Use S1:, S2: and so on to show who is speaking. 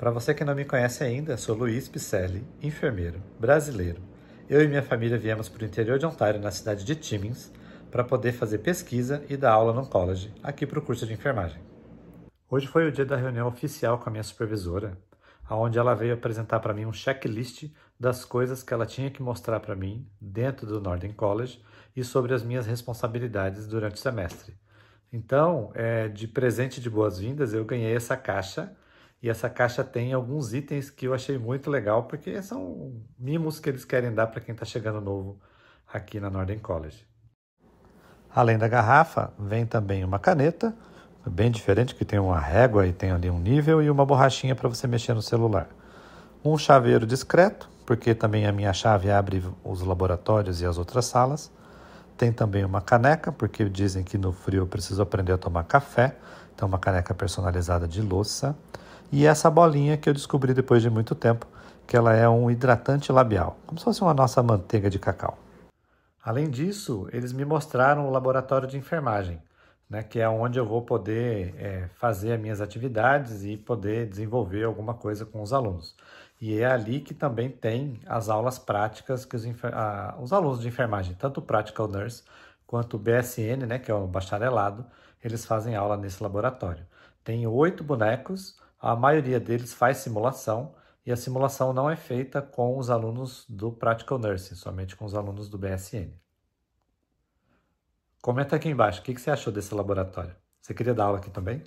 S1: Para você que não me conhece ainda, sou Luiz Picelli, enfermeiro, brasileiro. Eu e minha família viemos para o interior de Ontário, na cidade de Timmins, para poder fazer pesquisa e dar aula no college, aqui para o curso de enfermagem. Hoje foi o dia da reunião oficial com a minha supervisora, aonde ela veio apresentar para mim um checklist das coisas que ela tinha que mostrar para mim dentro do Northern College e sobre as minhas responsabilidades durante o semestre. Então, é, de presente de boas-vindas, eu ganhei essa caixa e essa caixa tem alguns itens que eu achei muito legal, porque são mimos que eles querem dar para quem está chegando novo aqui na Northern College. Além da garrafa, vem também uma caneta, bem diferente, que tem uma régua e tem ali um nível, e uma borrachinha para você mexer no celular. Um chaveiro discreto, porque também a minha chave abre os laboratórios e as outras salas. Tem também uma caneca, porque dizem que no frio eu preciso aprender a tomar café. Então, uma caneca personalizada de louça. E essa bolinha que eu descobri depois de muito tempo, que ela é um hidratante labial, como se fosse uma nossa manteiga de cacau. Além disso, eles me mostraram o laboratório de enfermagem, né, que é onde eu vou poder é, fazer as minhas atividades e poder desenvolver alguma coisa com os alunos. E é ali que também tem as aulas práticas que os, a, os alunos de enfermagem, tanto o Practical Nurse quanto o BSN, né, que é o bacharelado, eles fazem aula nesse laboratório. Tem oito bonecos, a maioria deles faz simulação, e a simulação não é feita com os alunos do Practical Nursing, somente com os alunos do BSN. Comenta aqui embaixo o que você achou desse laboratório. Você queria dar aula aqui também?